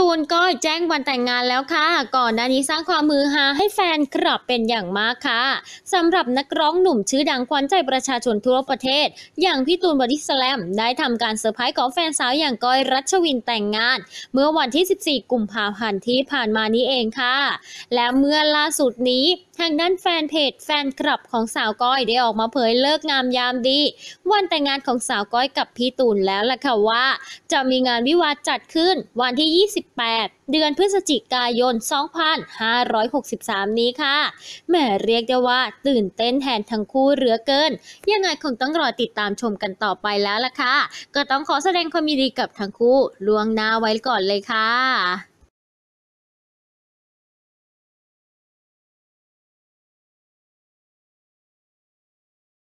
ตูนก็แจ้งวันแต่งงานแล้วค่ะ ก่อนหน้านี้ สร้างความมือฮาให้แฟนคลับเป็นอย่างมากค่ะสำหรับนักร้องหนุ่มชื่อดังขวัญใจประชาชนทั่วประเทศ อย่างพี่ตูนบอดี้สแลมได้ทำการเซอร์ไพรส์ของแฟนสาวอย่างก้อยรัชวินแต่งงาน เมื่อวันที่ 14 กุมภาพันธ์ที่ผ่านมานี้เองค่ะ และเมื่อล่าสุดนี้ทางด้านแฟนเพจแฟนคลับของสาวก้อยได้ออกมาเผยเลิกงามยามดี วันแต่งงานของสาวก้อยกับพี่ตูนแล้วล่ะค่ะว่า จะมีงานวิวาจัดขึ้น วันที่ 28 เดือนพฤศจิกายน 2563 นี้ค่ะแม่เรียกได้ว่าตื่นเต้นแทนทั้งคู่เหลือเกิน ยังไงคงต้องรอติดตามชมกันต่อไปแล้วล่ะค่ะก็ต้องขอแสดงความยินดีกับทั้งคู่ล่วงหน้าไว้ก่อนเลยค่ะ